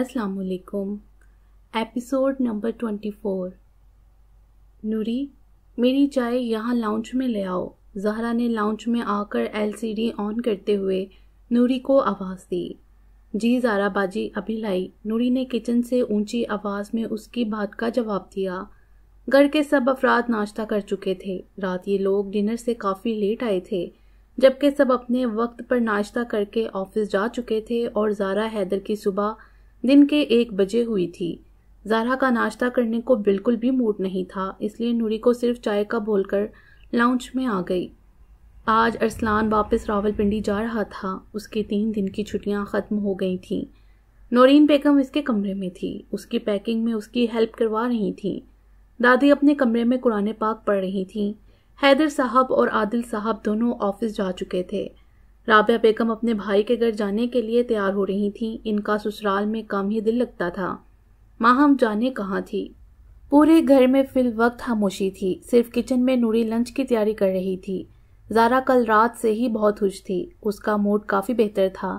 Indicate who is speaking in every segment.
Speaker 1: अस्सलाम वालेकुम episode number twenty four Noori मेरी चाय यहाँ लाउंज में ले आओ जहरा ने लाउंज में आकर एलसीडी ऑन करते हुए नूरी को आवाज़ दी जी जारा बाजी अभी लाई नूरी ने किचन से ऊंची आवाज़ में उसकी बात का जवाब दिया घर के सब अफराद नाश्ता कर चुके थे रात ये लोग डिनर से काफ़ी लेट आए थे जबकि सब अपने वक्त पर नाश्ता करके ऑफिस जा चुके थे और जारा हैदर की सुबह दिन के एक बजे हुई थी जारा का नाश्ता करने को बिल्कुल भी मूड नहीं था इसलिए नूरी को सिर्फ चाय का बोलकर लाउंज में आ गई आज अरसलान वापस रावलपिंडी जा रहा था उसकी तीन दिन की छुट्टियां ख़त्म हो गई थीं नौरीन बेगम इसके कमरे में थी उसकी पैकिंग में उसकी हेल्प करवा रही थी दादी अपने कमरे में कुरान पाक पढ़ रही थी हैदर साहब और आदिल साहब दोनों ऑफिस जा चुके थे राबिया बेगम अपने भाई के घर जाने के लिए तैयार हो रही थीं। इनका ससुराल में कम ही दिल लगता था माँ हम जाने कहाँ थी पूरे घर में फिल वक्त खामोशी थी सिर्फ किचन में नूरी लंच की तैयारी कर रही थी जारा कल रात से ही बहुत खुश थी उसका मूड काफ़ी बेहतर था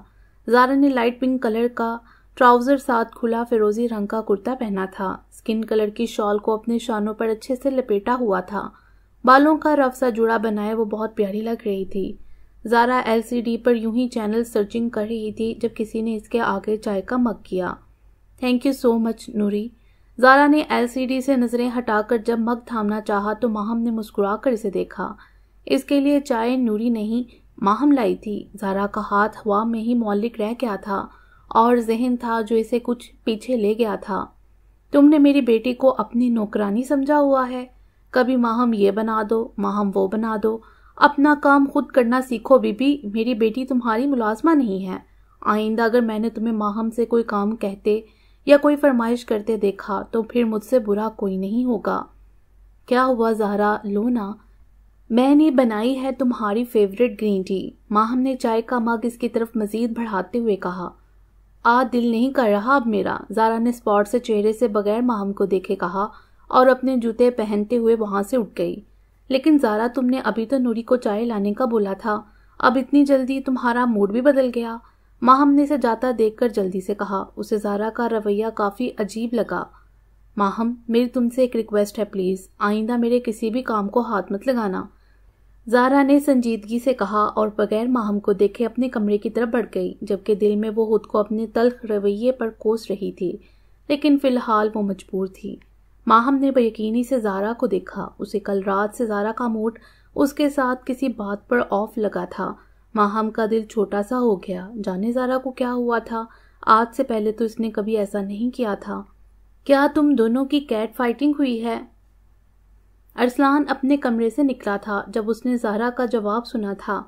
Speaker 1: जारा ने लाइट पिंक कलर का ट्राउज़र साथ खुला फिरोजी रंग का कुर्ता पहना था स्किन कलर की शॉल को अपने शानों पर अच्छे से लपेटा हुआ था बालों का रफ सा जुड़ा बनाए वो बहुत प्यारी लग रही थी ज़ारा एलसीडी पर यूं ही चैनल सर्चिंग कर रही थी जब किसी ने इसके आगे चाय का मग किया thank you so much Noori Zara ने एलसीडी से नज़रें हटाकर जब मग थामना चाहा तो माहम ने मुस्कुरा कर इसे देखा इसके लिए चाय नूरी नहीं माहम लाई थी ज़ारा का हाथ हवा में ही मौलिक रह गया था और जहन था जो इसे कुछ पीछे ले गया था तुमने मेरी बेटी को अपनी नौकरानी समझा हुआ है कभी माहम ये बना दो माहम वो बना दो अपना काम खुद करना सीखो बीबी मेरी बेटी तुम्हारी मुलाजमा नहीं है आइंदा अगर मैंने तुम्हें माहम से कोई काम कहते या कोई फरमाइश करते देखा तो फिर मुझसे बुरा कोई नहीं होगा क्या हुआ जहरा लो ना मैंने बनाई है तुम्हारी फेवरेट ग्रीन टी माहम ने चाय का मग इसकी तरफ मजीद बढ़ाते हुए कहा आ दिल नहीं कर रहा अब मेरा जारा ने स्पॉट से चेहरे से बगैर माहम को देखे कहा और अपने जूते पहनते हुए वहां से उठ गई लेकिन ज़ारा तुमने अभी तो नूरी को चाय लाने का बोला था अब इतनी जल्दी तुम्हारा मूड भी बदल गया माहम हमने इसे जाता देखकर जल्दी से कहा उसे जारा का रवैया काफ़ी अजीब लगा हम मेरी तुमसे एक रिक्वेस्ट है प्लीज़ आइंदा मेरे किसी भी काम को हाथ मत लगाना जारा ने संजीदगी से कहा और बगैर माहम को देखे अपने कमरे की तरफ बढ़ गई जबकि दिल में वो खुद को अपने तल्ख रवैये पर कोस रही थी लेकिन फिलहाल वो मजबूर थी माहम ने बेयकीनी से जारा को देखा उसे कल रात से जारा का मूड उसके साथ किसी बात पर ऑफ लगा था माहम का दिल छोटा सा हो गया जाने जारा को क्या हुआ था आज से पहले तो इसने कभी ऐसा नहीं किया था क्या तुम दोनों की कैट फाइटिंग हुई है अरसलान अपने कमरे से निकला था जब उसने जारा का जवाब सुना था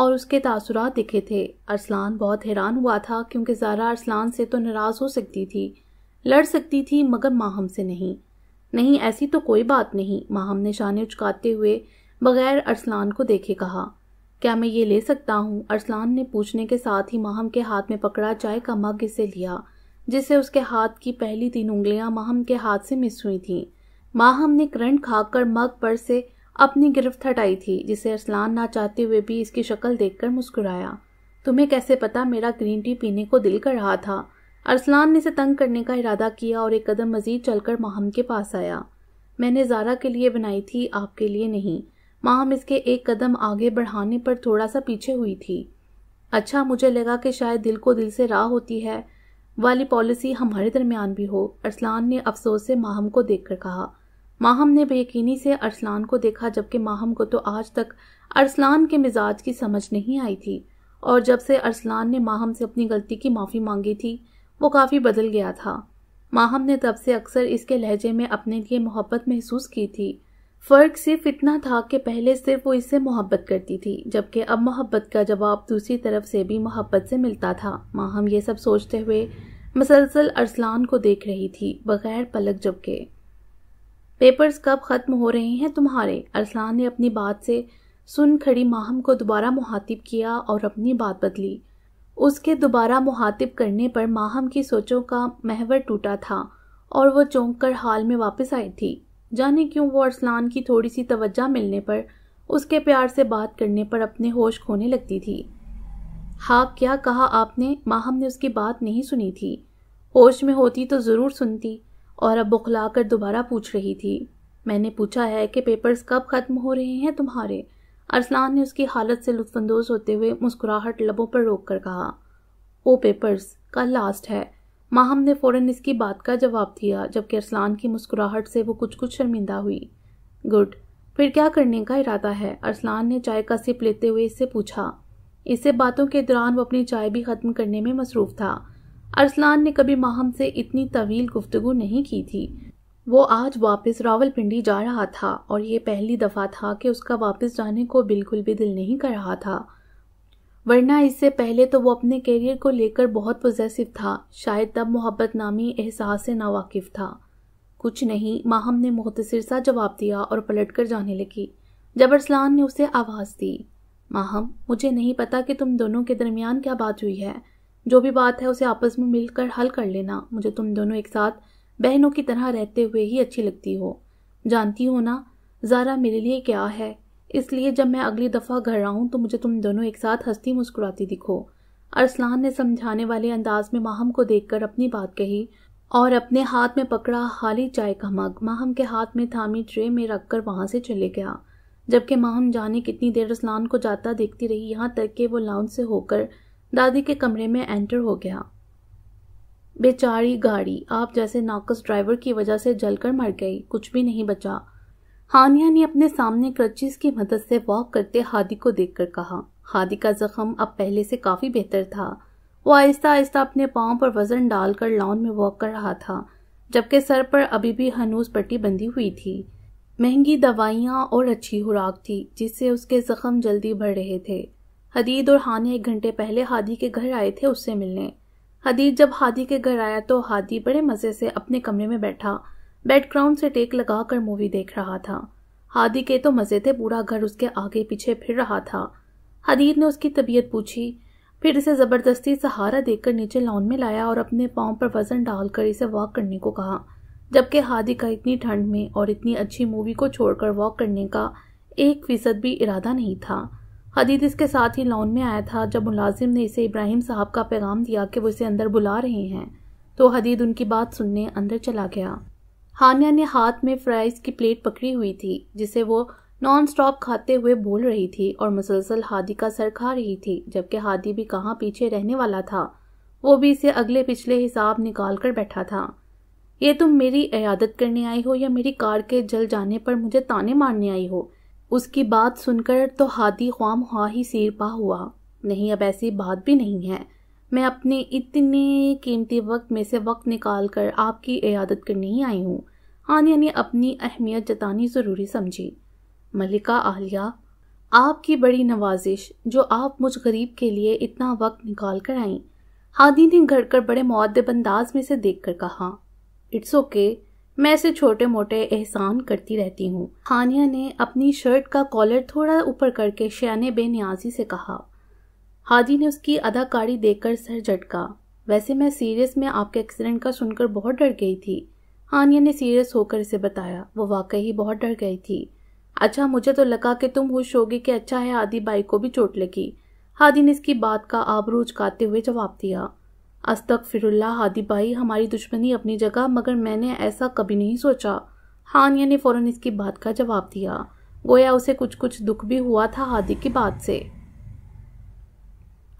Speaker 1: और उसके तासुरात दिखे थे अरसलान बहुत हैरान हुआ था क्योंकि जारा अरसलान से तो नाराज़ हो सकती थी लड़ सकती थी मगर माहम से नहीं नहीं ऐसी तो कोई बात नहीं माहम ने शाने उचकाते हुए बगैर अरसलान को देखे कहा क्या मैं ये ले सकता हूँ अरसलान ने पूछने के साथ ही माहम के हाथ में पकड़ा चाय का मग इसे लिया जिससे उसके हाथ की पहली तीन उंगलियां माहम के हाथ से मिस हुई थीं। माहम ने करंट खाकर मग पर से अपनी गिरफ्त हटाई थी जिसे अरसलान ना चाहते हुए भी इसकी शक्ल देखकर मुस्कुराया तुम्हें कैसे पता मेरा ग्रीन टी पीने को दिल कर रहा था अरसलान ने इसे तंग करने का इरादा किया और एक कदम मजीद चलकर माहम के पास आया मैंने जारा के लिए बनाई थी आपके लिए नहीं माहम इसके एक कदम आगे बढ़ाने पर थोड़ा सा पीछे हुई थी अच्छा मुझे लगा कि शायद दिल को दिल से राह होती है वाली पॉलिसी हमारे दरमियान भी हो अरसलान ने अफसोस से माहम को देखकर कहा माहम ने बेयकीनी से अरसलान को देखा जबकि माहम को तो आज तक अरसलान के मिजाज की समझ नहीं आई थी और जब से अरसलान ने माहम से अपनी गलती की माफ़ी मांगी थी वो काफ़ी बदल गया था माहम ने तब से अक्सर इसके लहजे में अपने लिए मोहब्बत महसूस की थी फ़र्क सिर्फ इतना था कि पहले सिर्फ वो इससे मोहब्बत करती थी जबकि अब मोहब्बत का जवाब दूसरी तरफ से भी मोहब्बत से मिलता था माहम ये सब सोचते हुए मसलसल अरसलान को देख रही थी बगैर पलक जबके पेपर्स कब ख़त्म हो रहे हैं तुम्हारे अरसलान ने अपनी बात से सुन खड़ी माहम को दोबारा मुहातिब किया और अपनी बात बदली उसके दोबारा मुहातिब करने पर माहम की सोचों का महवर टूटा था और वो चौंक कर हाल में वापस आई थी जाने क्यों वो अरसलान की थोड़ी सी तवज्जा मिलने पर उसके प्यार से बात करने पर अपने होश खोने लगती थी हाँ क्या कहा आपने माहम ने उसकी बात नहीं सुनी थी होश में होती तो ज़रूर सुनती और अब बुखला कर दोबारा पूछ रही थी मैंने पूछा है कि पेपर्स कब ख़त्म हो रहे हैं तुम्हारे अरसलान ने उसकी हालत से लुत्फानंदोज होते हुए मुस्कुराहट लबों पर रोक कर कहा ओ पेपर्स का लास्ट है माहम ने फ़ौरन इसकी बात का जवाब दिया जबकि अरसलान की मुस्कुराहट से वो कुछ कुछ शर्मिंदा हुई गुड फिर क्या करने का इरादा है अरसलान ने चाय का सिप लेते हुए इससे पूछा इससे बातों के दौरान वो अपनी चाय भी ख़त्म करने में मसरूफ़ था अरसलान ने कभी माहम से इतनी तवील गुफ्तगु नहीं की थी वो आज वापस रावलपिंडी जा रहा था और ये पहली दफ़ा था कि उसका वापस जाने को बिल्कुल भी दिल नहीं कर रहा था वरना इससे पहले तो वो अपने कैरियर को लेकर बहुत पोजेसिव था शायद तब मोहब्बत नामी एहसास से नावाकिफ था कुछ नहीं माहम ने मुख्तसर सा जवाब दिया और पलट कर जाने लगी अरसलान ने उसे आवाज़ दी माहम मुझे नहीं पता कि तुम दोनों के दरमियान क्या बात हुई है जो भी बात है उसे आपस में मिलकर हल कर लेना मुझे तुम दोनों एक साथ बहनों की तरह रहते हुए ही अच्छी लगती हो जानती हो ना ज़ारा मेरे लिए क्या है इसलिए जब मैं अगली दफ़ा घर आऊँ तो मुझे तुम दोनों एक साथ हंसती मुस्कुराती दिखो अरसलान ने समझाने वाले अंदाज में माहम को देखकर अपनी बात कही और अपने हाथ में पकड़ा हाली चाय का मग माहम के हाथ में थामी ट्रे में रखकर वहाँ से चले गया जबकि माहम जाने कितनी देर रसलान को जाता देखती रही यहाँ तक कि वो लाउंज से होकर दादी के कमरे में एंटर हो गया बेचारी गाड़ी आप जैसे नाकस ड्राइवर की वजह से जलकर मर गई कुछ भी नहीं बचा हानिया ने अपने सामने क्रचिस की मदद से वॉक करते हादी को देखकर कहा हादी का जख्म अब पहले से काफी बेहतर था वो आहिस्ता आहिस्ता अपने पाँव पर वजन डालकर लॉन में वॉक कर रहा था जबकि सर पर अभी भी हनूस पट्टी बंधी हुई थी महंगी दवाइयाँ और अच्छी खुराक थी जिससे उसके जख्म जल्दी भर रहे थे हदीद और हानिया एक घंटे पहले हादी के घर आए थे उससे मिलने हदीज जब हादी के घर आया तो हादी बड़े मज़े से अपने कमरे में बैठा बेडग्राउंड से टेक लगा कर मूवी देख रहा था हादी के तो मज़े थे पूरा घर उसके आगे पीछे फिर रहा था हदीर ने उसकी तबीयत पूछी फिर इसे ज़बरदस्ती सहारा देकर नीचे लॉन में लाया और अपने पाँव पर वज़न डालकर इसे वॉक करने को कहा जबकि हादी का इतनी ठंड में और इतनी अच्छी मूवी को छोड़कर वॉक करने का एक फीसद भी इरादा नहीं था हदीद इसके साथ ही लॉन में आया था जब मुलाजिम ने इसे इब्राहिम साहब का पैगाम दिया कि वो इसे अंदर बुला रहे हैं तो हदीद उनकी बात सुनने अंदर चला गया हानिया ने हाथ में फ्राइज़ की प्लेट पकड़ी हुई थी जिसे वो नॉन स्टॉप खाते हुए बोल रही थी और मुसलसल हादी का सर खा रही थी जबकि हादी भी कहाँ पीछे रहने वाला था वो भी इसे अगले पिछले हिसाब निकाल कर बैठा था ये तुम मेरी इयादत करने आई हो या मेरी कार के जल जाने पर मुझे ताने मारने आई हो उसकी बात सुनकर तो हाथी ख्वाम हुआ ही सिरपा हुआ नहीं अब ऐसी बात भी नहीं है मैं अपने इतने कीमती वक्त में से वक्त निकाल कर आपकी इयादत करने ही आई हूँ आने हाँ, ने अपनी अहमियत जतानी ज़रूरी समझी मलिका आलिया आपकी बड़ी नवाजिश जो आप मुझ गरीब के लिए इतना वक्त निकाल कर आई हादी ने घर कर बड़े मददब अंदाज में से देख कर कहा इट्स ओके okay, मैं ऐसे छोटे मोटे एहसान करती रहती हूँ हानिया ने अपनी शर्ट का कॉलर थोड़ा ऊपर करके शयान बेनियाजी से कहा हादी ने उसकी अदाकारी देखकर सर झटका वैसे मैं सीरियस में आपके एक्सीडेंट का सुनकर बहुत डर गई थी हानिया ने सीरियस होकर इसे बताया वो वाकई ही बहुत डर गई थी अच्छा मुझे तो लगा कि तुम खुश होगी कि अच्छा है आदि बाई को भी चोट लगी हादी ने इसकी बात का आबरूज काते हुए जवाब दिया अस्तक फिरुल्ला हादी भाई हमारी दुश्मनी अपनी जगह मगर मैंने ऐसा कभी नहीं सोचा हानिया ने फौरन इसकी बात का जवाब दिया गोया उसे कुछ कुछ दुख भी हुआ था हादी की बात से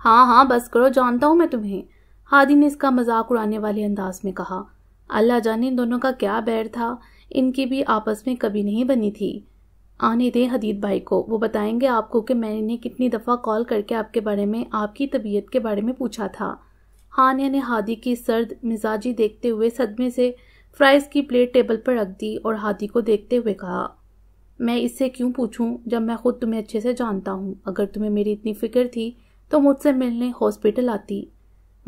Speaker 1: हाँ हाँ बस करो जानता हूँ मैं तुम्हें हादी ने इसका मजाक उड़ाने वाले अंदाज में कहा अल्लाह जाने इन दोनों का क्या बैर था इनकी भी आपस में कभी नहीं बनी थी आने दें हदीद भाई को वो बताएंगे आपको कि मैंने कितनी दफ़ा कॉल करके आपके बारे में आपकी तबीयत के बारे में पूछा था हानिया ने हादी की सर्द मिजाजी देखते हुए सदमे से फ्राइज की प्लेट टेबल पर रख दी और हादी को देखते हुए कहा मैं इससे क्यों पूछूं जब मैं खुद तुम्हें अच्छे से जानता हूं अगर तुम्हें मेरी इतनी फिक्र थी तो मुझसे मिलने हॉस्पिटल आती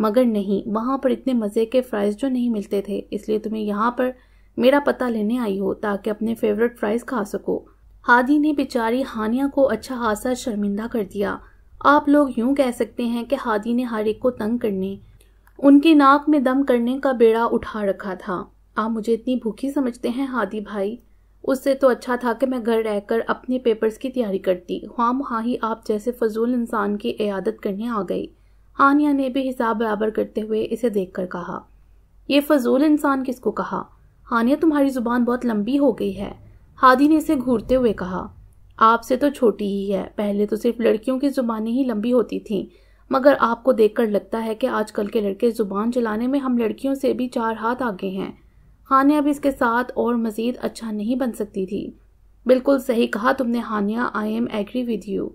Speaker 1: मगर नहीं वहां पर इतने मज़े के फ्राइज़ जो नहीं मिलते थे इसलिए तुम्हें यहाँ पर मेरा पता लेने आई हो ताकि अपने फेवरेट फ्राइज़ खा सको हादी ने बेचारी हानिया को अच्छा हादसा शर्मिंदा कर दिया आप लोग यूं कह सकते हैं कि हादी ने हर एक को तंग करने उनकी नाक में दम करने का बेड़ा उठा रखा था आप मुझे इतनी भूखी समझते हैं हादी भाई उससे तो अच्छा था कि मैं घर रहकर अपने पेपर्स की तैयारी करती ख्वाम हाँ ही आप जैसे फजूल इंसान की इयादत करने आ गई हानिया ने भी हिसाब बराबर करते हुए इसे देखकर कहा ये फजूल इंसान किसको कहा हानिया तुम्हारी जुबान बहुत लंबी हो गई है हादी ने इसे घूरते हुए कहा आपसे तो छोटी ही है पहले तो सिर्फ लड़कियों की जुबानें ही लंबी होती थीं मगर आपको देखकर लगता है कि आजकल के लड़के ज़ुबान चलाने में हम लड़कियों से भी चार हाथ आगे हैं हानिया भी इसके साथ और मज़ीद अच्छा नहीं बन सकती थी बिल्कुल सही कहा तुमने Haniya I am agree with you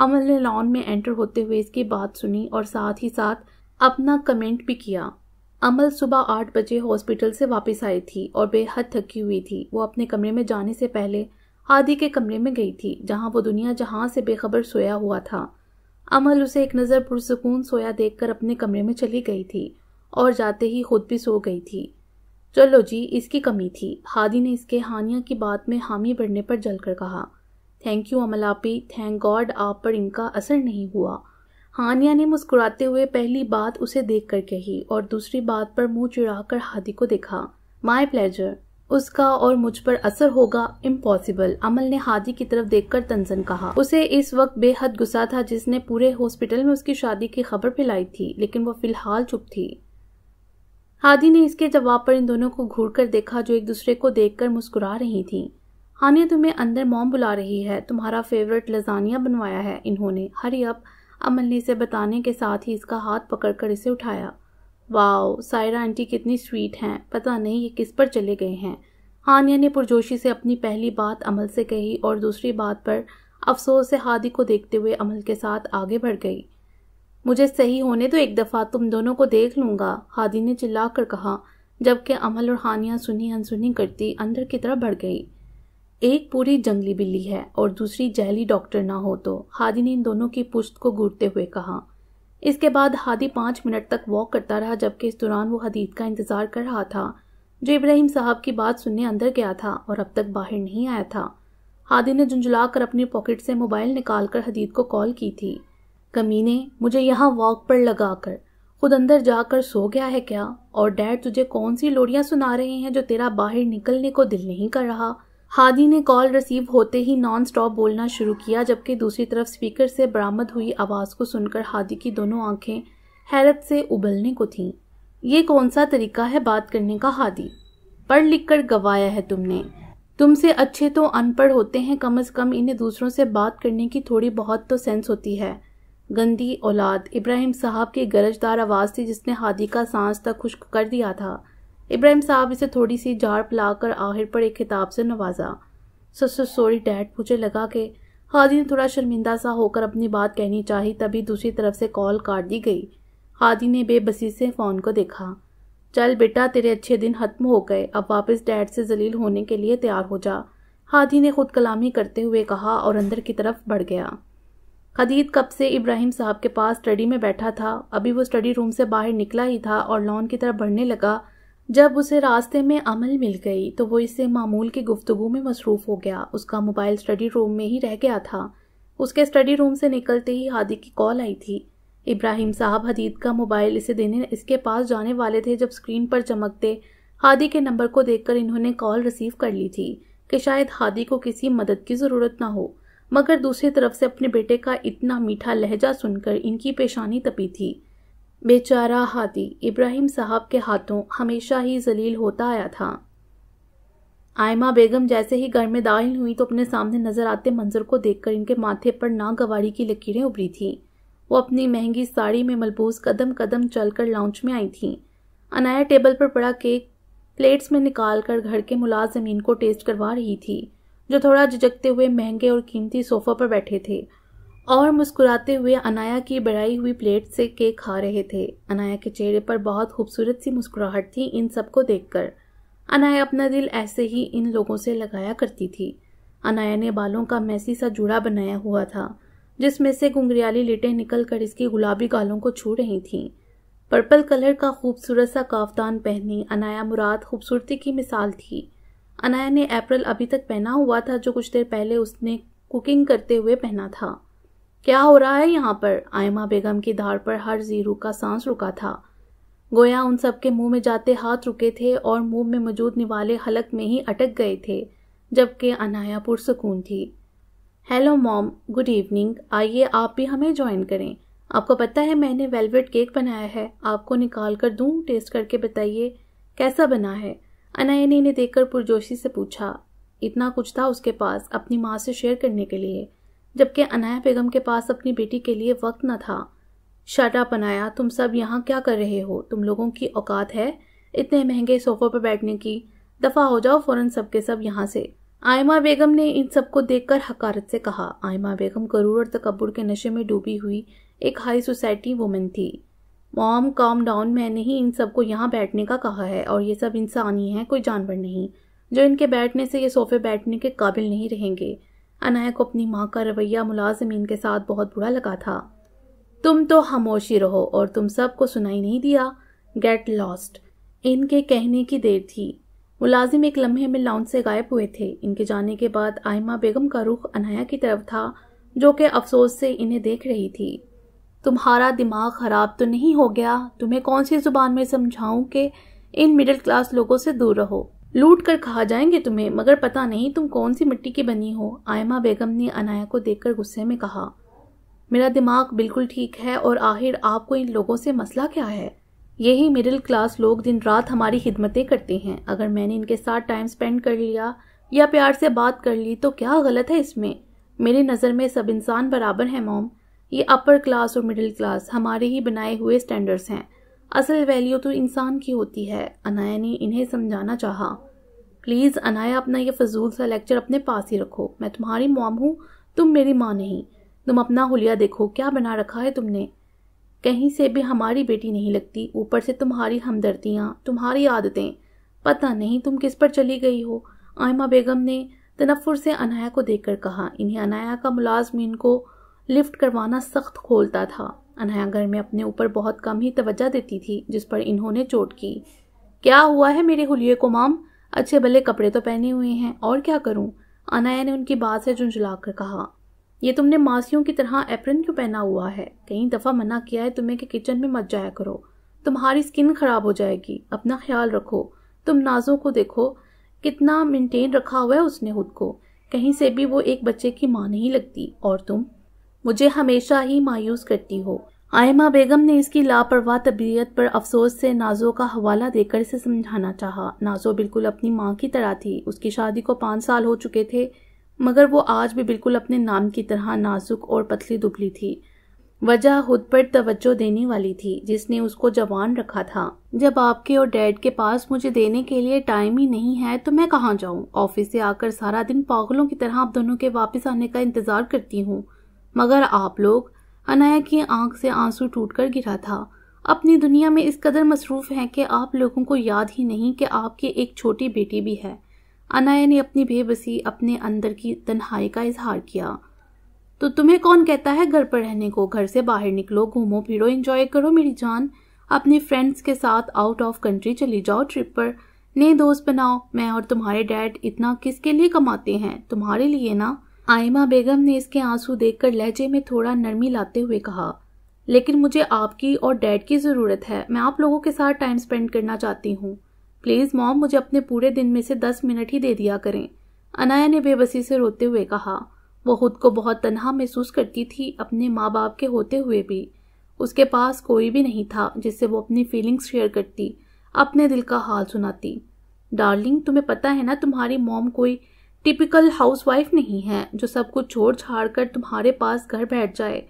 Speaker 1: Amal ने लॉन में एंटर होते हुए इसकी बात सुनी और साथ ही साथ अपना कमेंट भी किया अमल सुबह आठ बजे हॉस्पिटल से वापस आई थी और बेहद थकी हुई थी वो अपने कमरे में जाने से पहले हादी के कमरे में गई थी जहाँ वो दुनिया जहाँ से बेखबर सोया हुआ था अमल उसे एक नज़र पुरसकून सोया देखकर अपने कमरे में चली गई थी और जाते ही खुद भी सो गई थी चलो जी इसकी कमी थी हादी ने इसके हानिया की बात में हामी भरने पर जलकर कहा थैंक यू अमल आपी थैंक गॉड आप पर इनका असर नहीं हुआ हानिया ने मुस्कुराते हुए पहली बात उसे देख कर कही और दूसरी बात पर मुंह चिड़ा कर हादी को देखा माई प्लेजर उसका और मुझ पर असर होगा इम्पॉसिबल अमल ने हादी की तरफ देखकर तंजन कहा उसे इस वक्त बेहद गुस्सा था जिसने पूरे हॉस्पिटल में उसकी शादी की खबर फैलाई थी लेकिन वो फिलहाल चुप थी हादी ने इसके जवाब पर इन दोनों को घूर कर देखा जो एक दूसरे को देखकर मुस्कुरा रही थी हानिया तुम्हें अंदर मोम बुला रही है तुम्हारा फेवरेट लजानिया बनवाया है इन्होंने हरी अप अमल ने इसे बताने के साथ ही इसका हाथ पकड़कर इसे उठाया वाओ सायरा आंटी कितनी स्वीट हैं पता नहीं ये किस पर चले गए हैं हानिया ने पुरजोशी से अपनी पहली बात अमल से कही और दूसरी बात पर अफसोस से हादी को देखते हुए अमल के साथ आगे बढ़ गई मुझे सही होने तो एक दफ़ा तुम दोनों को देख लूंगा हादी ने चिल्ला कर कहा जबकि अमल और हानिया सुनी अनसुनी करती अंदर की तरफ बढ़ गई एक पूरी जंगली बिल्ली है और दूसरी जहली डॉक्टर ना हो तो हादी ने इन दोनों की पुश्त को घूरते हुए कहा इसके बाद हादी पाँच मिनट तक वॉक करता रहा जबकि इस दौरान वो हदीद का इंतज़ार कर रहा था जो इब्राहिम साहब की बात सुनने अंदर गया था और अब तक बाहर नहीं आया था हादी ने झुंझुला कर अपनी पॉकेट से मोबाइल निकाल कर हदीद को कॉल की थी कमीने मुझे यहाँ वॉक पर लगा कर खुद अंदर जाकर सो गया है क्या और डैड तुझे कौन सी लोड़ियाँ सुना रहे हैं जो तेरा बाहर निकलने को दिल नहीं कर रहा हादी ने कॉल रिसीव होते ही नॉन स्टॉप बोलना शुरू किया जबकि दूसरी तरफ स्पीकर से बरामद हुई आवाज़ को सुनकर हादी की दोनों आंखें हैरत से उबलने को थीं ये कौन सा तरीका है बात करने का हादी पढ़ लिख कर गवाया है तुमने तुमसे अच्छे तो अनपढ़ होते हैं कम अज़ कम इन्हें दूसरों से बात करने की थोड़ी बहुत तो सेंस होती है गंदी औलाद इब्राहिम साहब की गरजदार आवाज़ थी जिसने हादी का सांस तक खुश्क कर दिया था इब्राहिम साहब इसे थोड़ी सी जार पिलाकर आहिर पर एक खिताब से नवाजा सो सोरी डैड मुझे लगा कि हादी ने थोड़ा शर्मिंदा सा होकर अपनी बात कहनी चाही तभी दूसरी तरफ से कॉल काट दी गई हादी ने बेबसी से फ़ोन को देखा चल बेटा तेरे अच्छे दिन खत्म हो गए अब वापस डैड से जलील होने के लिए तैयार हो जा हादी ने खुद कलामी करते हुए कहा और अंदर की तरफ बढ़ गया हदीद कब से इब्राहिम साहब के पास स्टडी में बैठा था अभी वो स्टडी रूम से बाहर निकला ही था और लॉन की तरफ बढ़ने लगा जब उसे रास्ते में अमल मिल गई तो वो इसे मामूल की गुफ्तगु में मसरूफ़ हो गया उसका मोबाइल स्टडी रूम में ही रह गया था उसके स्टडी रूम से निकलते ही हादी की कॉल आई थी इब्राहिम साहब हदीद का मोबाइल इसे देने इसके पास जाने वाले थे जब स्क्रीन पर चमकते हादी के नंबर को देखकर इन्होंने कॉल रिसीव कर ली थी कि शायद हादी को किसी मदद की ज़रूरत ना हो मगर दूसरी तरफ से अपने बेटे का इतना मीठा लहजा सुनकर इनकी पेशानी तपी थी बेचारा हाथी इब्राहिम साहब के हाथों हमेशा ही जलील होता आया था आयमा बेगम जैसे ही घर में दाखिल हुई तो अपने सामने नजर आते मंजर को देखकर इनके माथे पर नागवारी की लकीरें उभरी थीं वो अपनी महंगी साड़ी में मलबूस कदम कदम चलकर लाउंज में आई थीं अनाया टेबल पर पड़ा केक प्लेट्स में निकाल कर घर के मुलाजमीन को टेस्ट करवा रही थी जो थोड़ा झिझकते हुए महंगे और कीमती सोफा पर बैठे थे और मुस्कुराते हुए अनाया की बढ़ाई हुई प्लेट से केक खा रहे थे अनाया के चेहरे पर बहुत खूबसूरत सी मुस्कुराहट थी इन सबको देखकर अनाया अपना दिल ऐसे ही इन लोगों से लगाया करती थी अनाया ने बालों का मैसी सा जुड़ा बनाया हुआ था जिसमें से घुंघरियाली लिटें निकलकर इसकी गुलाबी गालों को छू रही थीं पर्पल कलर का खूबसूरत सा काफ्तान पहनी अनाया मुराद खूबसूरती की मिसाल थी अनाया ने अप्रैल अभी तक पहना हुआ था जो कुछ देर पहले उसने कुकिंग करते हुए पहना था क्या हो रहा है यहाँ पर आयमा बेगम की धार पर हर जीरू का सांस रुका था गोया उन सबके मुंह में जाते हाथ रुके थे और मुंह में मौजूद निवाले हलक में ही अटक गए थे जबकि अनाया पुरसकून थी हेलो मॉम गुड इवनिंग आइए आप भी हमें ज्वाइन करें आपको पता है मैंने वेलवेट केक बनाया है आपको निकाल कर दूं टेस्ट करके बताइए कैसा बना है अनाया ने इन्हें देखकर पुरजोशी से पूछा इतना कुछ था उसके पास अपनी माँ से शेयर करने के लिए जबकि अनाया बेगम के पास अपनी बेटी के लिए वक्त न था शटा बनाया तुम सब यहाँ क्या कर रहे हो तुम लोगों की औकात है इतने महंगे सोफों पर बैठने की दफा हो जाओ फौरन सबके सब, सब यहाँ से आयमा बेगम ने इन सबको देखकर हकारत से कहा आयमा बेगम करूर और तकबर के नशे में डूबी हुई एक हाई सोसाइटी वुमेन थी मॉम काम डाउन मैंने ही इन सबको यहाँ बैठने का कहा है और ये सब इंसान ही हैं कोई जानवर नहीं जो इनके बैठने से ये सोफे बैठने के काबिल नहीं रहेंगे अनाया को अपनी माँ का रवैया मुलाजमीन के साथ बहुत बुरा लगा था तुम तो खामोशी रहो और तुम सबको सुनाई नहीं दिया गेट लॉस्ट इनके कहने की देर थी मुलाजिम एक लम्हे में लाउंज से गायब हुए थे इनके जाने के बाद आयमा बेगम का रुख अनाया की तरफ था जो कि अफसोस से इन्हें देख रही थी तुम्हारा दिमाग खराब तो नहीं हो गया तुम्हें कौन सी जुबान में समझाऊं कि इन मिडिल क्लास लोगों से दूर रहो लूट कर खा जाएंगे तुम्हें मगर पता नहीं तुम कौन सी मिट्टी की बनी हो आयमा बेगम ने अनाया को देखकर गुस्से में कहा मेरा दिमाग बिल्कुल ठीक है और आखिर आपको इन लोगों से मसला क्या है यही मिडिल क्लास लोग दिन रात हमारी खिदमतें करते हैं अगर मैंने इनके साथ टाइम स्पेंड कर लिया या प्यार से बात कर ली तो क्या गलत है इसमें मेरी नज़र में सब इंसान बराबर हैं मोम ये अपर क्लास और मिडिल क्लास हमारे ही बनाए हुए स्टैंडर्ड्स हैं असल वैल्यू तो इंसान की होती है अनाया ने इन्हें समझाना चाहा प्लीज़ अनाया अपना यह फजूल सा लेक्चर अपने पास ही रखो मैं तुम्हारी मॉम हूँ तुम मेरी माँ नहीं तुम अपना हुलिया देखो क्या बना रखा है तुमने कहीं से भी हमारी बेटी नहीं लगती ऊपर से तुम्हारी हमदर्दियाँ तुम्हारी आदतें पता नहीं तुम किस पर चली गई हो आयमा बेगम ने तनफुर से अनाया को देखकर कहा इन्हें अनाया का मुलाजमिन को लिफ्ट करवाना सख्त खोलता था घर में अपने ऊपर बहुत कम ही तवज्जा देती थी जिस पर इन्होंने चोट की क्या हुआ है मेरे हुलिये को माम अच्छे भले कपड़े तो पहने हुए हैं और क्या करूं अनाया ने उनकी बात से झुंझुलाकर कहा ये तुमने मासियों की तरह एप्रन क्यों पहना हुआ है कई दफ़ा मना किया है तुम्हें कि किचन में मत जाया करो तुम्हारी स्किन खराब हो जाएगी अपना ख्याल रखो तुम नाजों को देखो कितना मेंटेन रखा हुआ है उसने खुद को कहीं से भी वो एक बच्चे की माँ नहीं लगती और तुम मुझे हमेशा ही मायूस करती हो आयमा बेगम ने इसकी लापरवाह तबीयत पर अफसोस से नाजो का हवाला देकर इसे समझाना चाहा। नाजो बिल्कुल अपनी माँ की तरह थी उसकी शादी को पाँच साल हो चुके थे मगर वो आज भी बिल्कुल अपने नाम की तरह नाजुक और पतली दुबली थी वजह खुद पर तवज्जो देने वाली थी जिसने उसको जवान रखा था जब आपके और डैड के पास मुझे देने के लिए टाइम ही नहीं है तो मैं कहाँ जाऊँ ऑफिस से आकर सारा दिन पागलों की तरह आप दोनों के वापस आने का इंतजार करती हूँ मगर आप लोग अनाया की आंख से आंसू टूटकर गिरा था अपनी दुनिया में इस कदर मसरूफ है कि आप लोगों को याद ही नहीं कि आपकी एक छोटी बेटी भी है अनाया ने अपनी बेबसी अपने अंदर की तन्हाई का इजहार किया तो तुम्हें कौन कहता है घर पर रहने को घर से बाहर निकलो घूमो फिरो एंजॉय करो मेरी जान अपने फ्रेंड्स के साथ आउट ऑफ कंट्री चली जाओ ट्रिप पर नए दोस्त बनाओ मैं और तुम्हारे डैड इतना किसके लिए कमाते हैं तुम्हारे लिए ना आयमा बेगम ने इसके आंसू देखकर लहजे में थोड़ा नरमी लाते हुए कहा लेकिन मुझे आपकी और डैड की ज़रूरत है मैं आप लोगों के साथ टाइम स्पेंड करना चाहती हूँ प्लीज़ मॉम मुझे अपने पूरे दिन में से दस मिनट ही दे दिया करें अनाया ने बेबसी से रोते हुए कहा वो खुद को बहुत तनहा महसूस करती थी अपने माँ बाप के होते हुए भी उसके पास कोई भी नहीं था जिससे वो अपनी फीलिंग्स शेयर करती अपने दिल का हाल सुनाती डार्लिंग तुम्हें पता है ना तुम्हारी मॉम कोई टिपिकल हाउसवाइफ नहीं है जो सब कुछ छोड़ छाड़ कर तुम्हारे पास घर बैठ जाए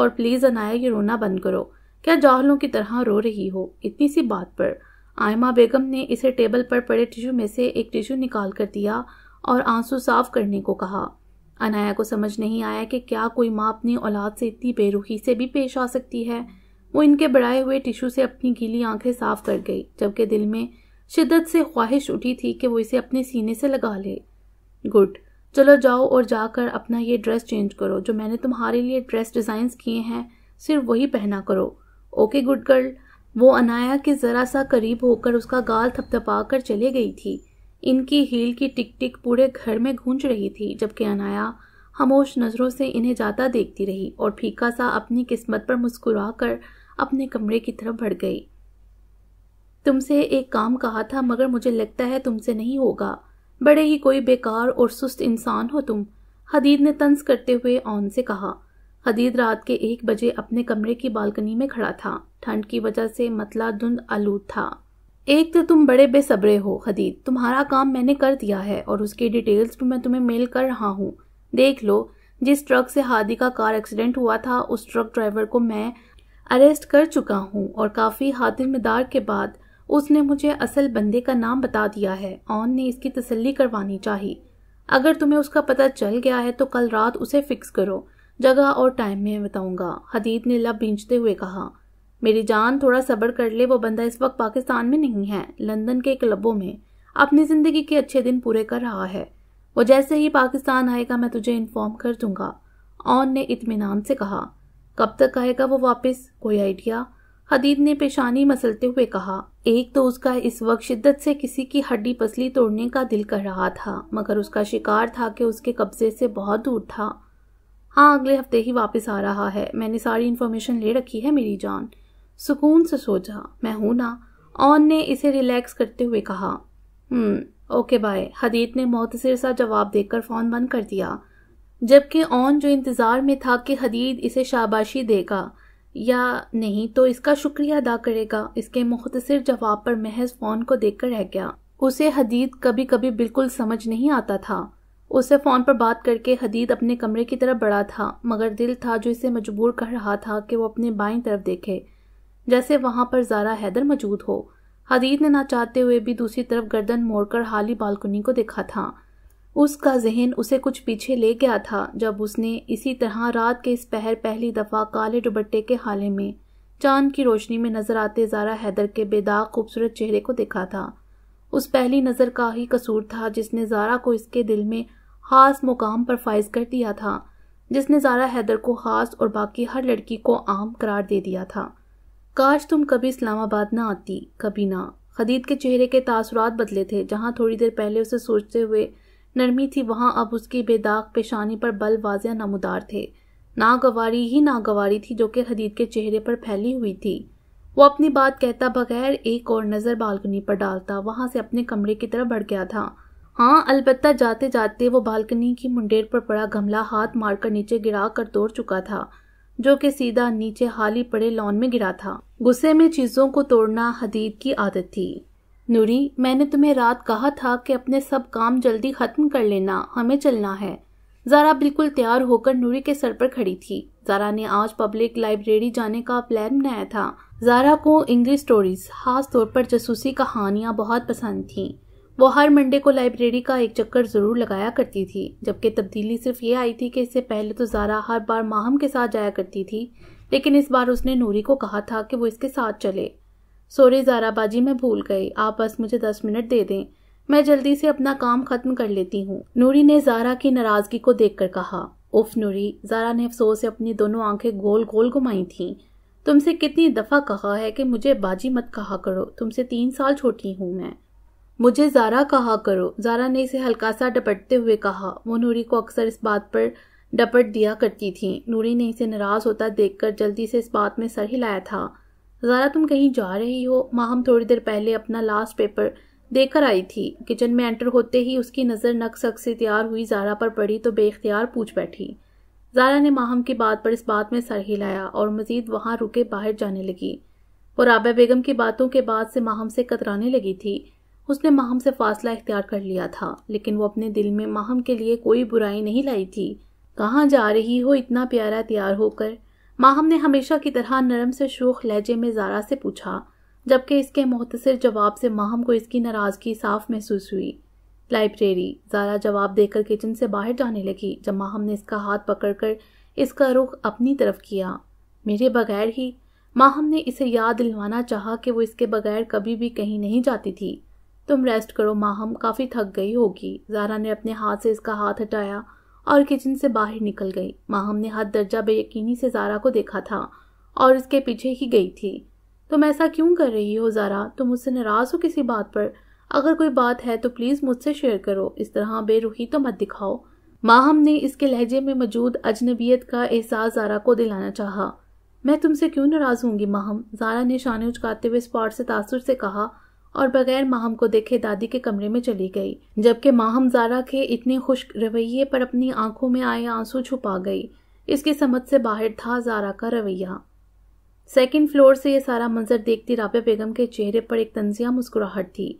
Speaker 1: और प्लीज अनाया ये रोना बंद करो क्या जाहलों की तरह रो रही हो इतनी सी बात पर आयमा बेगम ने इसे टेबल पर पड़े टिश्यू में से एक टिश्यू निकाल कर दिया और आंसू साफ करने को कहा अनाया को समझ नहीं आया कि क्या कोई माँ अपनी औलाद से इतनी बेरुखी से भी पेश आ सकती है वो इनके बढ़ाए हुए टिश्यू से अपनी गीली आंखें साफ कर गई जबकि दिल में शिद्दत से ख्वाहिश उठी थी कि वो इसे अपने सीने से लगा ले गुड चलो जाओ और जाकर अपना ये ड्रेस चेंज करो जो मैंने तुम्हारे लिए ड्रेस डिजाइन किए हैं सिर्फ वही पहना करो ओके गुड गर्ल वो अनाया के ज़रा सा करीब होकर उसका गाल थपथपा कर चले गई थी इनकी हील की टिक टिक पूरे घर में गूंज रही थी जबकि अनाया खामोश नज़रों से इन्हें जाता देखती रही और फीका सा अपनी किस्मत पर मुस्कुरा कर अपने कमरे की तरफ बढ़ गई तुमसे एक काम कहा था मगर मुझे लगता है तुमसे नहीं होगा बड़े ही कोई बेकार और सुस्त इंसान हो तुम हदीद ने तंज करते हुए ऑन से कहा हदीद रात के एक बजे अपने कमरे की बालकनी में खड़ा था ठंड की वजह से मतला धुंध आलूद था एक तो तुम बड़े बेसब्रे हो हदीद तुम्हारा काम मैंने कर दिया है और उसकी डिटेल्स भी मैं तुम्हें मेल कर रहा हूँ देख लो जिस ट्रक से हादी का कार एक्सीडेंट हुआ था उस ट्रक ड्राइवर को मैं अरेस्ट कर चुका हूँ और काफ़ी मदार के बाद उसने मुझे असल बंदे का नाम बता दिया है ऑन ने इसकी तसल्ली करवानी चाहिए अगर तुम्हें उसका पता चल गया है तो कल रात उसे फिक्स करो जगह और टाइम में बताऊंगा हदीद ने लब भींचते हुए कहा मेरी जान थोड़ा सब्र कर ले वो बंदा इस वक्त पाकिस्तान में नहीं है लंदन के क्लबों में अपनी जिंदगी के अच्छे दिन पूरे कर रहा है वो जैसे ही पाकिस्तान आएगा मैं तुझे इन्फॉर्म कर दूंगा ऑन ने इतमान से कहा कब तक आएगा वो वापस कोई आइडिया हदीद ने पेशानी मसलते हुए कहा एक तो उसका इस वक्त शिद्दत से किसी की हड्डी पसली तोड़ने का दिल कर रहा था मगर उसका शिकार था कि उसके कब्जे से बहुत दूर था हाँ अगले हफ्ते ही वापस आ रहा है मैंने सारी इन्फॉर्मेशन ले रखी है मेरी जान सुकून से सोचा मैं हूं ना ऑन ने इसे रिलैक्स करते हुए कहा ओके बाय हदीत ने मोतसर सा जवाब देकर फ़ोन बंद कर दिया जबकि ऑन जो इंतज़ार में था कि हदीद इसे शाबाशी देगा या नहीं तो इसका शुक्रिया अदा करेगा इसके मुख्तसर जवाब पर महज फोन को देख रह गया उसे हदीद कभी कभी बिल्कुल समझ नहीं आता था उसे फ़ोन पर बात करके हदीद अपने कमरे की तरफ बढ़ा था मगर दिल था जो इसे मजबूर कर रहा था कि वो अपने बाईं तरफ देखे जैसे वहाँ पर जारा हैदर मौजूद हो हदीद ने ना चाहते हुए भी दूसरी तरफ गर्दन मोड़कर हाली बालकनी को देखा था उसका जहन उसे कुछ पीछे ले गया था जब उसने इसी तरह रात के इस पहर पहली दफ़ा काले दुबट्टे के हाले में चांद की रोशनी में नजर आते जारा हैदर के बेदाग खूबसूरत चेहरे को देखा था उस पहली नज़र का ही कसूर था जिसने जारा को इसके दिल में खास मुकाम पर फाइज कर दिया था जिसने जारा हैदर को खास और बाकी हर लड़की को आम करार दे दिया था काश तुम कभी इस्लामाबाद ना आती कभी ना खदीद के चेहरे के तासरात बदले थे जहाँ थोड़ी देर पहले उसे सोचते हुए नरमी थी वहां अब उसकी बेदाग पेशानी पर बल वाजिया नमदार थे नागवारी ही नागवारी थी जो कि हदीद के चेहरे पर फैली हुई थी वो अपनी बात कहता बगैर एक और नज़र बालकनी पर डालता वहां से अपने कमरे की तरफ बढ़ गया था हाँ अलबत्ता जाते जाते वो बालकनी की मुंडेर पर पड़ा गमला हाथ मारकर नीचे गिरा कर तोड़ चुका था जो कि सीधा नीचे हाली पड़े लॉन में गिरा था गुस्से में चीज़ों को तोड़ना हदीद की आदत थी नूरी मैंने तुम्हें रात कहा था कि अपने सब काम जल्दी खत्म कर लेना हमें चलना है जारा बिल्कुल तैयार होकर नूरी के सर पर खड़ी थी जारा ने आज पब्लिक लाइब्रेरी जाने का प्लान बनाया था जारा को इंग्लिश स्टोरीज खास तौर पर जसूसी कहानियाँ बहुत पसंद थीं वो हर मंडे को लाइब्रेरी का एक चक्कर ज़रूर लगाया करती थी जबकि तब्दीली सिर्फ ये आई थी कि इससे पहले तो जारा हर बार माहम के साथ जाया करती थी लेकिन इस बार उसने नूरी को कहा था कि वो इसके साथ चले सॉरी जाराबाजी मैं भूल गई आप बस मुझे दस मिनट दे दें मैं जल्दी से अपना काम खत्म कर लेती हूँ नूरी ने जारा की नाराजगी को देखकर कहा उफ नूरी जारा ने अफसोस से अपनी दोनों आंखें गोल गोल घुमाई थीं तुमसे कितनी दफा कहा है कि मुझे बाजी मत कहा करो तुमसे तीन साल छोटी हूँ मैं मुझे जारा कहा करो जारा ने इसे हल्का सा डपटते हुए कहा वो नूरी को अक्सर इस बात पर डपट दिया करती थी नूरी ने इसे नाराज होता देखकर जल्दी से इस बात में सर हिलाया था ज़ारा तुम कहीं जा रही हो माँ हम थोड़ी देर पहले अपना लास्ट पेपर देकर आई थी किचन में एंटर होते ही उसकी नज़र नक सक से तैयार हुई जारा पर पड़ी तो बेख्तियार पूछ बैठी जारा ने माहम की बात पर इस बात में सर हिलाया और मजीद वहाँ रुके बाहर जाने लगी और आबा बेगम की बातों के बाद से माहम से कतराने लगी थी उसने माहम से फासला इख्तियार कर लिया था लेकिन वो अपने दिल में माहम के लिए कोई बुराई नहीं लाई थी कहाँ जा रही हो इतना प्यारा तैयार होकर माहम ने हमेशा की तरह नरम से शोख लहजे में जारा से पूछा जबकि इसके मुख्तर जवाब से माहम को इसकी नाराज़गी साफ महसूस हुई लाइब्रेरी जारा जवाब देकर किचन से बाहर जाने लगी जब माहम ने इसका हाथ पकड़कर इसका रुख अपनी तरफ किया मेरे बगैर ही माहम ने इसे याद दिलवाना चाहा कि वो इसके बगैर कभी भी कहीं नहीं जाती थी तुम रेस्ट करो माहम काफ़ी थक गई होगी जारा ने अपने हाथ से इसका हाथ हटाया और किचन से बाहर निकल गई माहम ने हद दर्जा बेयकीनी से जारा को देखा था और उसके पीछे ही गई थी तुम ऐसा क्यों कर रही हो ज़ारा तुम मुझसे नाराज़ हो किसी बात पर अगर कोई बात है तो प्लीज़ मुझसे शेयर करो इस तरह बेरुखी तो मत दिखाओ माहम ने इसके लहजे में मौजूद अजनबियत का एहसास जारा को दिलाना चाहा मैं तुमसे क्यों नाराज़ होंगी माहम जारा ने शानी उचकाते हुए स्पॉट से तासुर से कहा और बगैर माहम को देखे दादी के कमरे में चली गई जबकि माहम जारा के इतने खुश रवैये पर अपनी आंखों में आए आंसू छुपा गई इसकी समझ से बाहर था जारा का रवैया सेकंड फ्लोर से ये सारा मंजर देखती राबे बेगम के चेहरे पर एक तंजिया मुस्कुराहट थी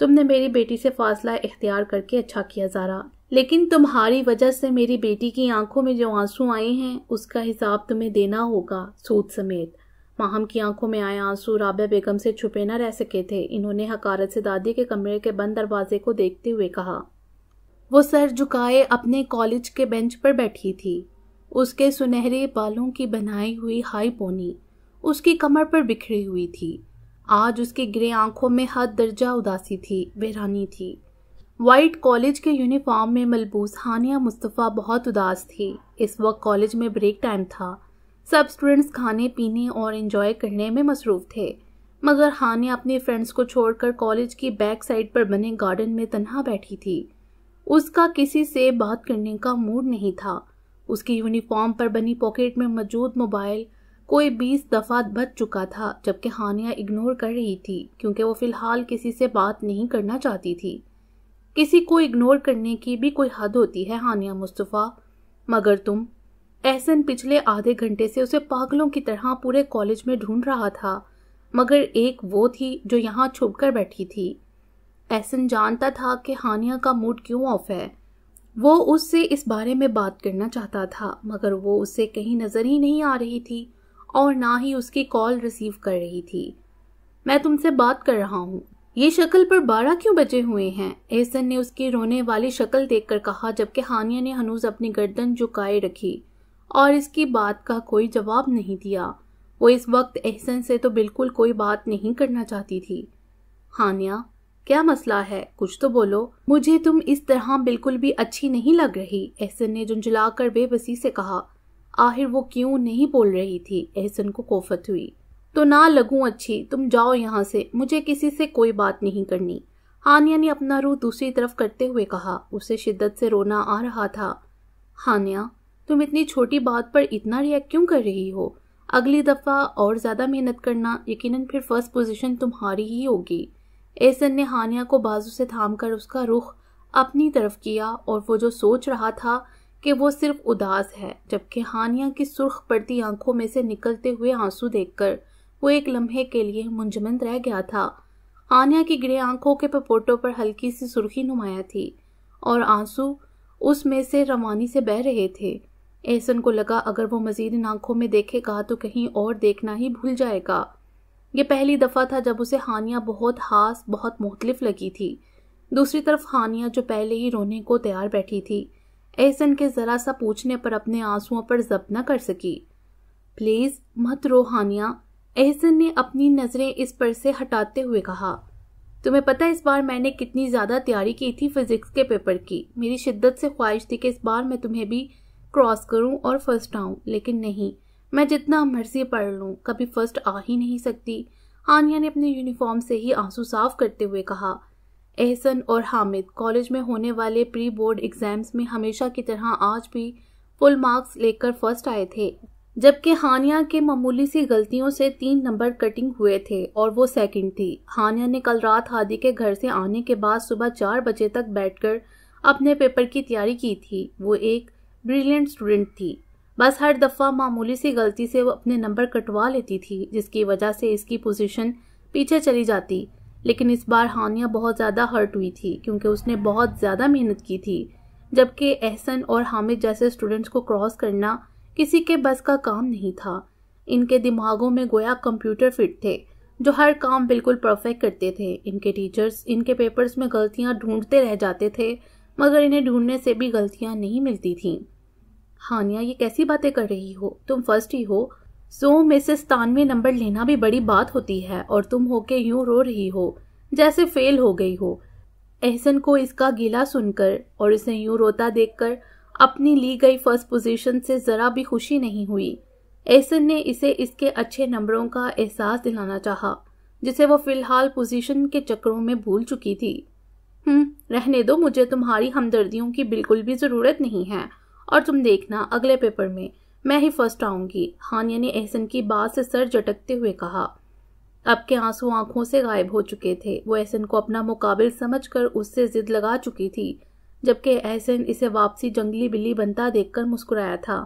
Speaker 1: तुमने मेरी बेटी से फासला इख्तियार करके अच्छा किया जारा लेकिन तुम्हारी वजह से मेरी बेटी की आंखों में जो आंसू आए हैं उसका हिसाब तुम्हें देना होगा सूद समेत माहम की आंखों में आए आंसू राबे बेगम से छुपे न रह सके थे इन्होंने हकारत से दादी के कमरे के बंद दरवाजे को देखते हुए कहा वो सर झुकाए अपने कॉलेज के बेंच पर बैठी थी उसके सुनहरे बालों की बनाई हुई हाई पोनी उसकी कमर पर बिखरी हुई थी आज उसकी ग्रे आंखों में हद दर्जा उदासी थी बेरानी थी वाइट कॉलेज के यूनिफॉर्म में मलबूस हानिया मुस्तफ़ा बहुत उदास थी इस वक्त कॉलेज में ब्रेक टाइम था सब स्टूडेंट्स खाने पीने और इन्जॉय करने में मसरूफ थे मगर हानिया अपने फ्रेंड्स को छोड़कर कॉलेज की बैक साइड पर बने गार्डन में तनहा बैठी थी उसका किसी से बात करने का मूड नहीं था उसकी यूनिफॉर्म पर बनी पॉकेट में मौजूद मोबाइल कोई बीस दफ़ा बच चुका था जबकि हानिया इग्नोर कर रही थी क्योंकि वो फ़िलहाल किसी से बात नहीं करना चाहती थी किसी को इग्नोर करने की भी कोई हद होती है हानिया मुस्तफ़ा मगर तुम एहसन पिछले आधे घंटे से उसे पागलों की तरह पूरे कॉलेज में ढूंढ रहा था मगर एक वो थी जो यहाँ छुप कर बैठी थी एहसन जानता था कि हानिया का मूड क्यों ऑफ है वो उससे इस बारे में बात करना चाहता था मगर वो उससे कहीं नज़र ही नहीं आ रही थी और ना ही उसकी कॉल रिसीव कर रही थी मैं तुमसे बात कर रहा हूँ ये शक्ल पर बारह क्यों बजे हुए हैं एहसन ने उसकी रोने वाली शक्ल देखकर कहा जबकि हानिया ने हनूज अपनी गर्दन झुकाए रखी और इसकी बात का कोई जवाब नहीं दिया वो इस वक्त एहसन से तो बिल्कुल कोई बात नहीं करना चाहती थी हानिया क्या मसला है कुछ तो बोलो मुझे तुम इस तरह बिल्कुल भी अच्छी नहीं लग रही एहसन ने झुंझुलाकर बेबसी से कहा आखिर वो क्यों नहीं बोल रही थी एहसन को कोफत हुई तो ना लगूं अच्छी तुम जाओ यहाँ से मुझे किसी से कोई बात नहीं करनी हानिया ने अपना रूह दूसरी तरफ करते हुए कहा उसे शिद्दत से रोना आ रहा था हानिया तुम इतनी छोटी बात पर इतना रिएक्ट क्यों कर रही हो अगली दफ़ा और ज़्यादा मेहनत करना यकीनन फिर फर्स्ट पोजीशन तुम्हारी ही होगी एसन ने हानिया को बाजू से थाम कर उसका रुख अपनी तरफ किया और वो जो सोच रहा था कि वो सिर्फ उदास है जबकि हानिया की सुर्ख पड़ती आंखों में से निकलते हुए आंसू देखकर वो एक लम्हे के लिए मुंजमंद रह गया था हानिया की ग्रे आंखों के पपोटों पर हल्की सी सुर्खी नुमाया थी और आंसू उसमें से रवानी से बह रहे थे एहसन को लगा अगर वो मजीद इन आंखों में देखेगा तो कहीं और देखना ही भूल जाएगा ये पहली दफ़ा था जब उसे हानिया बहुत हास बहुत मुख्तलिफ लगी थी दूसरी तरफ हानिया जो पहले ही रोने को तैयार बैठी थी एहसन के ज़रा सा पूछने पर अपने आंसुओं पर जब्त न कर सकी प्लीज़ मत रो हानिया एहसन ने अपनी नज़रें इस पर से हटाते हुए कहा तुम्हें पता इस बार मैंने कितनी ज़्यादा तैयारी की थी फिज़िक्स के पेपर की मेरी शिद्दत से ख्वाहिश थी कि इस बार मैं तुम्हें भी क्रॉस करूं और फर्स्ट आऊं लेकिन नहीं मैं जितना मर्जी पढ़ लूं कभी फर्स्ट आ ही नहीं सकती आनिया ने अपने यूनिफॉर्म से ही आंसू साफ करते हुए कहा एहसन और हामिद कॉलेज में होने वाले प्री बोर्ड एग्जाम्स में हमेशा की तरह आज भी फुल मार्क्स लेकर फर्स्ट आए थे जबकि हानिया के मामूली सी गलतियों से तीन नंबर कटिंग हुए थे और वो सेकंड थी हानिया ने कल रात हादी के घर से आने के बाद सुबह चार बजे तक बैठकर अपने पेपर की तैयारी की थी वो एक ब्रिलियंट स्टूडेंट थी बस हर दफ़ा मामूली सी गलती से वो अपने नंबर कटवा लेती थी जिसकी वजह से इसकी पोजीशन पीछे चली जाती लेकिन इस बार हानिया बहुत ज़्यादा हर्ट हुई थी क्योंकि उसने बहुत ज़्यादा मेहनत की थी जबकि एहसन और हामिद जैसे स्टूडेंट्स को क्रॉस करना किसी के बस का काम नहीं था इनके दिमागों में गोया कंप्यूटर फिट थे जो हर काम बिल्कुल परफेक्ट करते थे इनके टीचर्स इनके पेपर्स में गलतियाँ ढूंढते रह जाते थे मगर इन्हें ढूंढने से भी गलतियाँ नहीं मिलती थीं हानिया ये कैसी बातें कर रही हो तुम फर्स्ट ही हो सो में से सतानवे नंबर लेना भी बड़ी बात होती है और तुम होके यूं रो रही हो जैसे फेल हो गई हो एहसन को इसका गीला सुनकर और इसे यूं रोता देखकर अपनी ली गई फर्स्ट पोजीशन से ज़रा भी खुशी नहीं हुई एहसन ने इसे इसके अच्छे नंबरों का एहसास दिलाना चाहा जिसे वो फिलहाल पोजीशन के चक्करों में भूल चुकी थी हम्म रहने दो मुझे तुम्हारी हमदर्दियों की बिल्कुल भी ज़रूरत नहीं है और तुम देखना अगले पेपर में मैं ही फर्स्ट आऊंगी हानिया ने एहसन की बात से सर झटकते हुए कहा अब के आंसू आंखों से गायब हो चुके थे वो एहसन को अपना मुकाबिल समझकर उससे जिद लगा चुकी थी जबकि एहसन इसे वापसी जंगली बिल्ली बनता देखकर मुस्कुराया था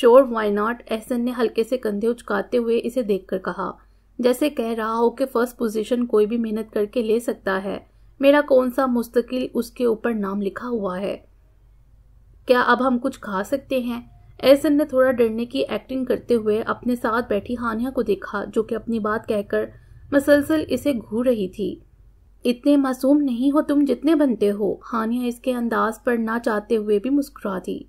Speaker 1: श्योर वाई नॉट एहसन ने हल्के से कंधे उचकाते हुए इसे देखकर कहा जैसे कह रहा हो कि फर्स्ट पोजीशन कोई भी मेहनत करके ले सकता है मेरा कौन सा मुस्तकिल उसके ऊपर नाम लिखा हुआ है क्या अब हम कुछ खा सकते हैं एसन ने थोड़ा डरने की एक्टिंग करते हुए अपने साथ बैठी हानिया को देखा जो कि अपनी बात कहकर मसलसल इसे घूर रही थी इतने मासूम नहीं हो तुम जितने बनते हो हानिया इसके अंदाज पर ना चाहते हुए भी मुस्कुरा दी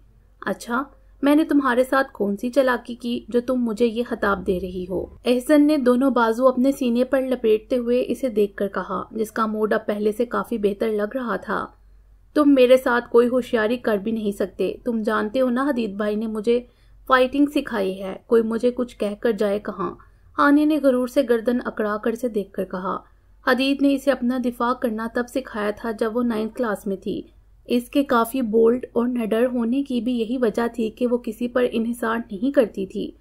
Speaker 1: अच्छा मैंने तुम्हारे साथ कौन सी चलाकी की जो तुम मुझे ये खताब दे रही हो एहसन ने दोनों बाजू अपने सीने पर लपेटते हुए इसे देखकर कहा जिसका मूड अब पहले से काफी बेहतर लग रहा था तुम मेरे साथ कोई होशियारी कर भी नहीं सकते तुम जानते हो ना हदीद भाई ने मुझे फाइटिंग सिखाई है कोई मुझे कुछ कहकर जाए कहाँ हानिया ने गरूर से गर्दन अकड़ा कर से देख कर कहा हदीद ने इसे अपना दिफा करना तब सिखाया था जब वो नाइन्थ क्लास में थी इसके काफ़ी बोल्ड और नडर होने की भी यही वजह थी कि वो किसी पर इन्हिसार नहीं करती थी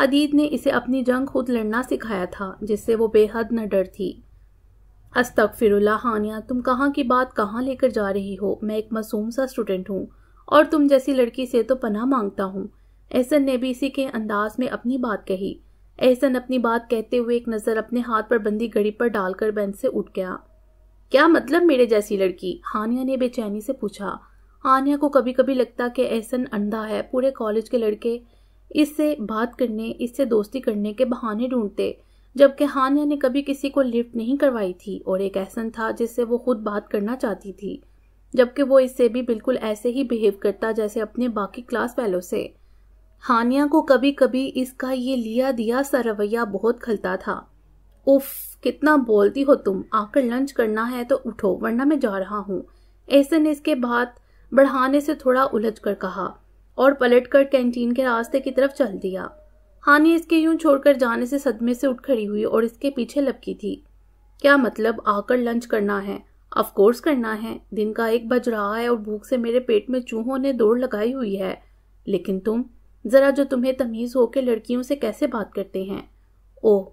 Speaker 1: हदीद ने इसे अपनी जंग खुद लड़ना सिखाया था जिससे वो बेहद नडर थी अस्तक फिरुल्ला हानिया तुम कहाँ की बात कहाँ लेकर जा रही हो मैं एक मासूम सा स्टूडेंट हूँ और तुम जैसी लड़की से तो पना मांगता हूँ एहसन ने भी इसी के अंदाज में अपनी बात कही एहसन अपनी बात कहते हुए एक नज़र अपने हाथ पर बंदी घड़ी पर डालकर बेंच से उठ गया क्या मतलब मेरे जैसी लड़की हानिया ने बेचैनी से पूछा हानिया को कभी कभी लगता कि एहसन अंधा है पूरे कॉलेज के लड़के इससे बात करने इससे दोस्ती करने के बहाने ढूंढते जबकि हानिया ने कभी किसी को लिफ्ट नहीं करवाई थी और एक एहसन था जिससे वो खुद बात करना चाहती थी जबकि वो इससे भी बिल्कुल ऐसे ही बिहेव करता जैसे अपने बाकी क्लास फेलो से हानिया को कभी कभी इसका ये लिया दिया सा रवैया बहुत खलता था उफ कितना बोलती हो तुम आकर लंच करना है तो उठो वरना मैं जा रहा हूँ ऐसे ने इसके बाद बढ़ाने से थोड़ा उलझ कर कहा और पलट कर कैंटीन के रास्ते की तरफ चल दिया हानि इसके यूं छोड़कर जाने से सदमे से उठ खड़ी हुई और इसके पीछे लपकी थी क्या मतलब आकर लंच करना है अफकोर्स करना है दिन का एक बज रहा है और भूख से मेरे पेट में चूहों ने दौड़ लगाई हुई है लेकिन तुम जरा जो तुम्हें तमीज़ होकर लड़कियों से कैसे बात करते हैं ओह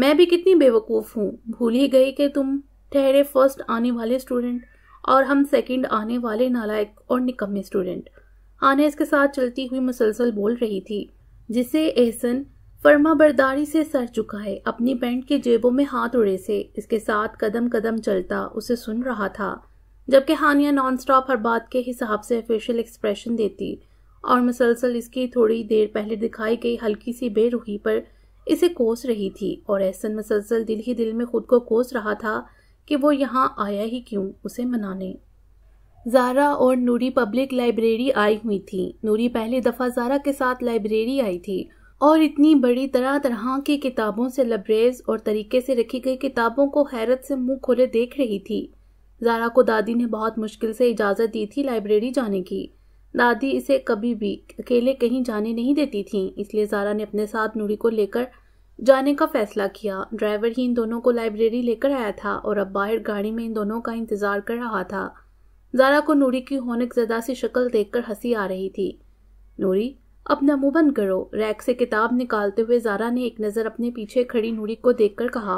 Speaker 1: मैं भी कितनी बेवकूफ़ हूँ भूल ही गई कि तुम ठहरे फर्स्ट आने वाले स्टूडेंट और हम सेकंड आने वाले नालायक और निकम्मे स्टूडेंट आने इसके साथ चलती हुई मुसलसल बोल रही थी जिसे एहसन फर्मा बर्दारी से सर है अपनी पैंट के जेबों में हाथ उड़े से इसके साथ कदम कदम चलता उसे सुन रहा था जबकि हानिया नॉन स्टॉप हर बात के हिसाब से फेशियल एक्सप्रेशन देती और मुसलसल इसकी थोड़ी देर पहले दिखाई गई हल्की सी बेरुखी पर इसे कोस रही थी और एहसन मुसलसल दिल ही दिल में खुद को कोस रहा था कि वो यहाँ आया ही क्यों उसे मनाने जारा और नूरी पब्लिक लाइब्रेरी आई हुई थी नूरी पहली दफा जारा के साथ लाइब्रेरी आई थी और इतनी बड़ी तरह तरह की किताबों से लबरेज और तरीके से रखी गई किताबों को हैरत से मुंह खोले देख रही थी जारा को दादी ने बहुत मुश्किल से इजाज़त दी थी लाइब्रेरी जाने की दादी इसे कभी भी अकेले कहीं जाने नहीं देती थी इसलिए जारा ने अपने साथ नूरी को लेकर जाने का फैसला किया ड्राइवर ही इन दोनों को लाइब्रेरी लेकर आया था और अब बाहर गाड़ी में इन दोनों का इंतज़ार कर रहा था जारा को नूरी की होनक जदा सी शक्ल देखकर हंसी आ रही थी नूरी अपना मुंह बंद करो रैक से किताब निकालते हुए जारा ने एक नज़र अपने पीछे खड़ी नूरी को देखकर कहा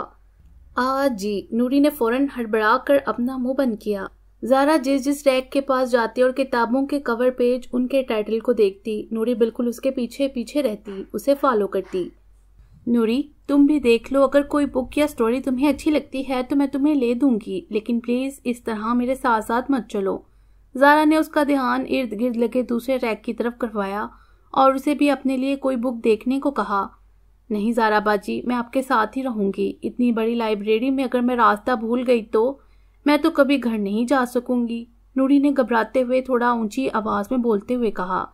Speaker 1: आ जी नूरी ने फौरन हड़बड़ा कर अपना मुंह बंद किया जारा जिस जिस रैक के पास जाती और किताबों के कवर पेज उनके टाइटल को देखती नूरी बिल्कुल उसके पीछे पीछे रहती उसे फॉलो करती नूरी तुम भी देख लो अगर कोई बुक या स्टोरी तुम्हें अच्छी लगती है तो मैं तुम्हें ले दूंगी लेकिन प्लीज़ इस तरह मेरे साथ साथ मत चलो जारा ने उसका ध्यान इर्द गिर्द लगे दूसरे रैक की तरफ करवाया और उसे भी अपने लिए कोई बुक देखने को कहा नहीं जारा बाजी मैं आपके साथ ही रहूंगी इतनी बड़ी लाइब्रेरी में अगर मैं रास्ता भूल गई तो मैं तो कभी घर नहीं जा सकूंगी नूरी ने घबराते हुए थोड़ा ऊंची आवाज़ में बोलते हुए कहा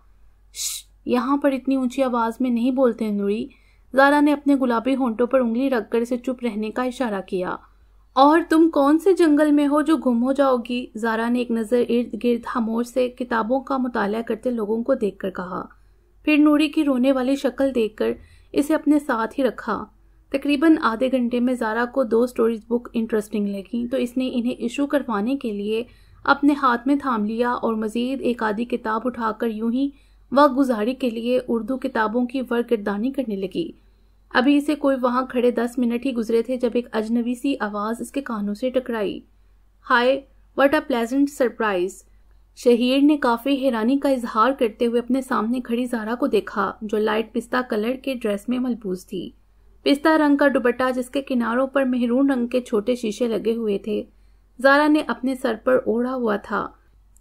Speaker 1: यहाँ पर इतनी ऊंची आवाज़ में नहीं बोलते नूरी जारा ने अपने गुलाबी होंठों पर उंगली रखकर इसे चुप रहने का इशारा किया और तुम कौन से जंगल में हो जो गुम हो जाओगी जारा ने एक नज़र इर्द गिर्द खामोश से किताबों का मुताला करते लोगों को देखकर कहा फिर नूरी की रोने वाली शक्ल देखकर इसे अपने साथ ही रखा तकरीबन आधे घंटे में जारा को दो स्टोरीज बुक इंटरेस्टिंग लगी तो इसने इन्हें इशू करवाने के लिए अपने हाथ में थाम लिया और मज़ीद एक आधी किताब उठाकर यूं ही वक्त गुजारी के लिए उर्दू किताबों की वर्गिरदानी करने लगी अभी इसे कोई वहां खड़े दस मिनट ही गुजरे थे जब एक अजनबी सी आवाज इसके कानों से टकराई hi what a pleasant surprise Shaheer ने काफी हैरानी का इजहार करते हुए अपने सामने खड़ी जारा को देखा जो लाइट पिस्ता कलर के ड्रेस में मलबूज थी पिस्ता रंग का दुपट्टा जिसके किनारों पर मेहरून रंग के छोटे शीशे लगे हुए थे जारा ने अपने सर पर ओढ़ा हुआ था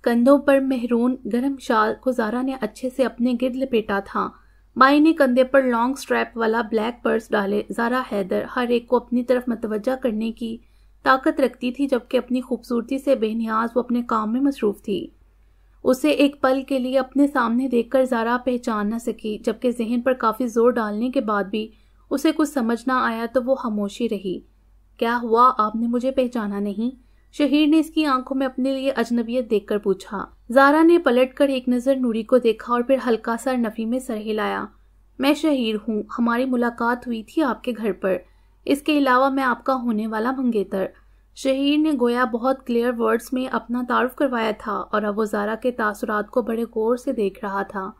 Speaker 1: कंधों पर मेहरून गर्म शाल को जारा ने अच्छे से अपने गिर लपेटा था माई ने कंधे पर लॉन्ग स्ट्रैप वाला ब्लैक पर्स डाले जारा हैदर हर एक को अपनी तरफ मतवजा करने की ताकत रखती थी जबकि अपनी खूबसूरती से बेनियाज वो अपने काम में मसरूफ थी उसे एक पल के लिए अपने सामने देखकर जारा पहचान न सकी जबकि जहन पर काफ़ी जोर डालने के बाद भी उसे कुछ समझ ना आया तो वो खामोशी रही क्या हुआ आपने मुझे पहचाना नहीं शहीर ने इसकी आंखों में अपने लिए अजनबियत देखकर पूछा जारा ने पलटकर एक नज़र नूरी को देखा और फिर हल्का सा नफी में सर हिलाया मैं शहीर हूँ हमारी मुलाकात हुई थी आपके घर पर इसके अलावा मैं आपका होने वाला मंगेतर शहीर ने गोया बहुत क्लियर वर्ड्स में अपना तारुफ करवाया था और अब वो जारा के तासुरात को बड़े गौर से देख रहा था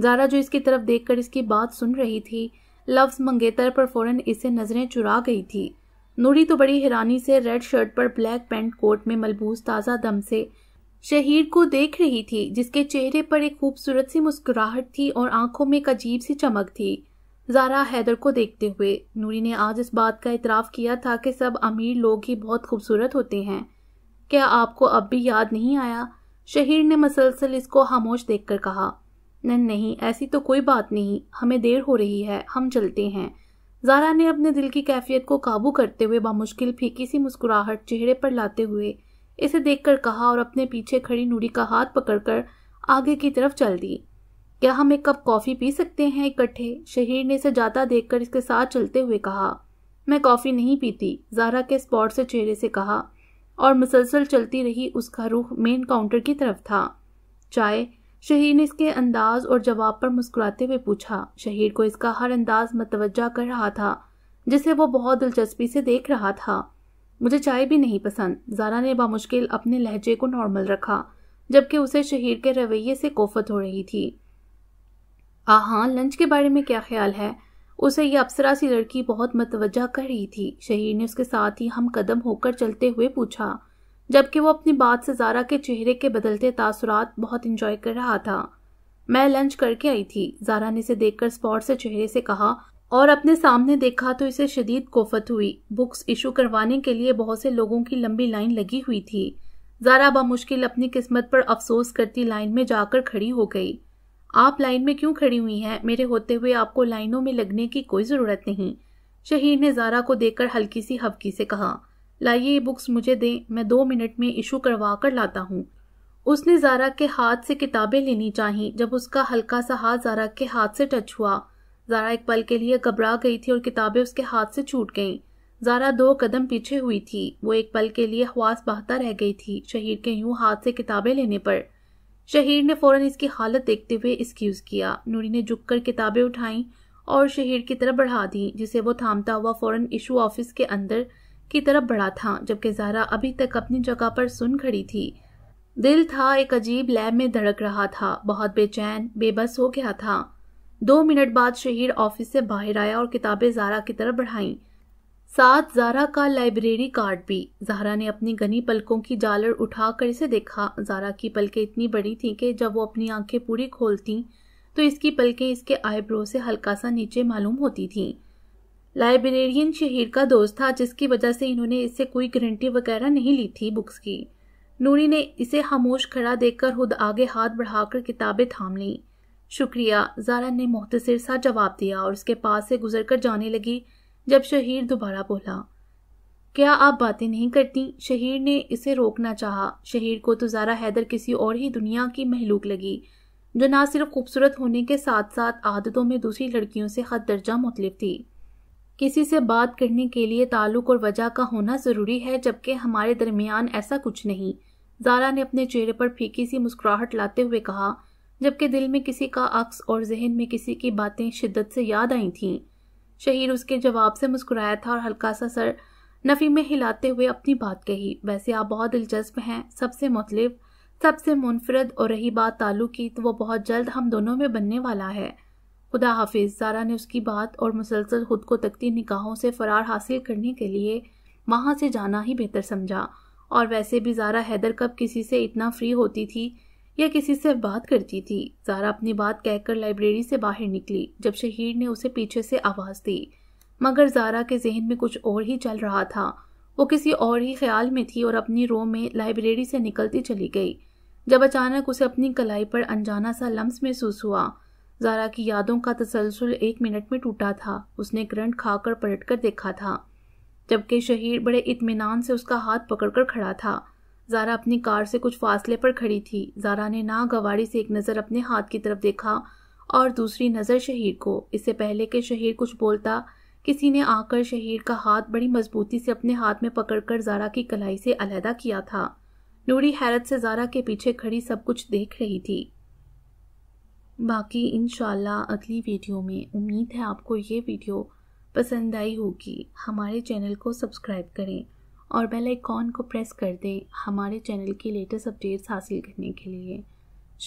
Speaker 1: जारा जो इसकी तरफ देखकर इसकी बात सुन रही थी लफ्ज़ मंगेतर पर फौरन इसे नज़रें चुरा गई थी नूरी तो बड़ी हैरानी से रेड शर्ट पर ब्लैक पेंट कोट में मलबूस ताज़ा दम से शहीर को देख रही थी जिसके चेहरे पर एक खूबसूरत सी मुस्कुराहट थी और आंखों में एक अजीब सी चमक थी जारा हैदर को देखते हुए नूरी ने आज इस बात का इतराफ़ किया था कि सब अमीर लोग ही बहुत खूबसूरत होते हैं क्या आपको अब भी याद नहीं आया शहीर ने मसलसल इसको खामोश देखकर कहा नहीं ऐसी तो कोई बात नहीं हमें देर हो रही है हम चलते हैं जारा ने अपने दिल की कैफियत को काबू करते हुए बामुश्किल फीकी सी मुस्कुराहट चेहरे पर लाते हुए इसे देखकर कहा और अपने पीछे खड़ी नूरी का हाथ पकड़कर आगे की तरफ चल दी क्या हम एक कप कॉफ़ी पी सकते हैं इकट्ठे शहीर ने इसे जाता देखकर इसके साथ चलते हुए कहा मैं कॉफ़ी नहीं पीती जारा के स्पॉट से चेहरे से कहा और मुसलसल चलती रही उसका रुख मेन काउंटर की तरफ था चाय शहीर ने इसके अंदाज और जवाब पर मुस्कुराते हुए पूछा शहीर को इसका हर अंदाज मतवजा कर रहा था जिसे वो बहुत दिलचस्पी से देख रहा था मुझे चाय भी नहीं पसंद जारा ने बामुश्किल अपने लहजे को नॉर्मल रखा जबकि उसे शहीर के रवैये से कोफत हो रही थी आ लंच के बारे में क्या ख्याल है उसे यह अप्सरा सी लड़की बहुत मतवजा कर रही थी शहीर ने उसके साथ ही हम कदम होकर चलते हुए पूछा जबकि वो अपनी बात से जारा के चेहरे के बदलते तासुरात बहुत इंजॉय कर रहा था मैं लंच करके आई थी जारा ने इसे देखकर स्पॉट से चेहरे से कहा और अपने सामने देखा तो इसे शदीद कोफत हुई बुक्स इशू करवाने के लिए बहुत से लोगों की लंबी लाइन लगी हुई थी जारा बामुश्किल अपनी किस्मत पर अफसोस करती लाइन में जाकर खड़ी हो गई आप लाइन में क्यों खड़ी हुई हैं मेरे होते हुए आपको लाइनों में लगने की कोई ज़रूरत नहीं शहीर ने जारा को देखकर हल्की सी हवकी से कहा लाइए ये बुक्स मुझे दें मैं दो मिनट में इशू करवा कर लाता हूँ उसने जारा के हाथ से किताबें लेनी चाहीं जब उसका हल्का सा हाथ जारा के हाथ से टच हुआ जारा एक पल के लिए घबरा गई थी और किताबें उसके हाथ से छूट गईं जारा दो कदम पीछे हुई थी वो एक पल के लिए हवास बहता रह गई थी शहीर के यूं हाथ से किताबें लेने पर शहीर ने फौरन इसकी हालत देखते हुए एक्सक्यूज किया नूरी ने कर किताबें उठाईं और शहीर की तरफ बढ़ा दी जिसे वो थामता हुआ फौरन इशू ऑफिस के अंदर की तरफ बढ़ा था जबकि जारा अभी तक अपनी जगह पर सुन खड़ी थी दिल था एक अजीब लैब में धड़क रहा था बहुत बेचैन बेबस हो गया था दो मिनट बाद शहीर ऑफिस से बाहर आया और किताबें जारा की तरफ बढ़ाई साथ जारा का लाइब्रेरी कार्ड भी जारा ने अपनी घनी पलकों की जालर उठाकर इसे देखा जारा की पलकें इतनी बड़ी थीं कि जब वो अपनी आंखें पूरी खोलती तो इसकी पलकें इसके आईब्रो से हल्का सा नीचे मालूम होती थीं लाइब्रेरियन शहीर का दोस्त था जिसकी वजह से इन्होंने इससे कोई गारंटी वगैरह नहीं ली थी बुक्स की नूरी ने इसे खामोश खड़ा देखकर खुद आगे हाथ बढ़ाकर किताबें थाम लीं शुक्रिया जारा ने मुख्तसर सा जवाब दिया और उसके पास से गुजर कर जाने लगी जब शहीर दोबारा बोला क्या आप बातें नहीं करती शहीर ने इसे रोकना चाहा शहीर को तो जारा हैदर किसी और ही दुनिया की महलूक लगी जो ना सिर्फ खूबसूरत होने के साथ साथ आदतों में दूसरी लड़कियों से हद दर्जा मुतलिफ थी किसी से बात करने के लिए ताल्लुक और वजह का होना ज़रूरी है जबकि हमारे दरमियान ऐसा कुछ नहीं जारा ने अपने चेहरे पर फीकी सी मुस्कुराहट लाते हुए कहा जबकि दिल में किसी का अक्स और जहन में किसी की बातें शिद्दत से याद आई थीं शहीर उसके जवाब से मुस्कुराया था और हल्का सा सर नफ़ी में हिलाते हुए अपनी बात कही वैसे आप बहुत दिलचस्प हैं सबसे मुतलिफ सबसे मुनफरद और रही बात ताल्लुक की तो वो बहुत जल्द हम दोनों में बनने वाला है खुदा हाफिज सारा ने उसकी बात और मुसलसल खुद को तकती निकाहों से फरार हासिल करने के लिए वहाँ से जाना ही बेहतर समझा और वैसे भी जारा हैदर कब किसी से इतना फ्री होती थी या किसी से बात करती थी जारा अपनी बात कहकर लाइब्रेरी से बाहर निकली जब शहीर ने उसे पीछे से आवाज़ दी मगर जारा के जहन में कुछ और ही चल रहा था वो किसी और ही ख्याल में थी और अपनी रो में लाइब्रेरी से निकलती चली गई जब अचानक उसे अपनी कलाई पर अनजाना सा लम्स महसूस हुआ जारा की यादों का तसलसल एक मिनट में टूटा था उसने करंट खाकर पलट कर देखा था जबकि शहीर बड़े इतमान से उसका हाथ पकड़कर खड़ा था जारा अपनी कार से कुछ फासले पर खड़ी थी जारा ने ना गवारी से एक नज़र अपने हाथ की तरफ देखा और दूसरी नज़र शहीर को इससे पहले कि शहीर कुछ बोलता किसी ने आकर शहीर का हाथ बड़ी मजबूती से अपने हाथ में पकड़कर जारा की कलाई से अलहदा किया था नूरी हैरत से जारा के पीछे खड़ी सब कुछ देख रही थी बाकी इन अगली वीडियो में उम्मीद है आपको ये वीडियो पसंद आई होगी हमारे चैनल को सब्सक्राइब करें और बेल आइकॉन को प्रेस कर दें हमारे चैनल की लेटेस्ट अपडेट्स हासिल करने के लिए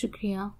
Speaker 1: शुक्रिया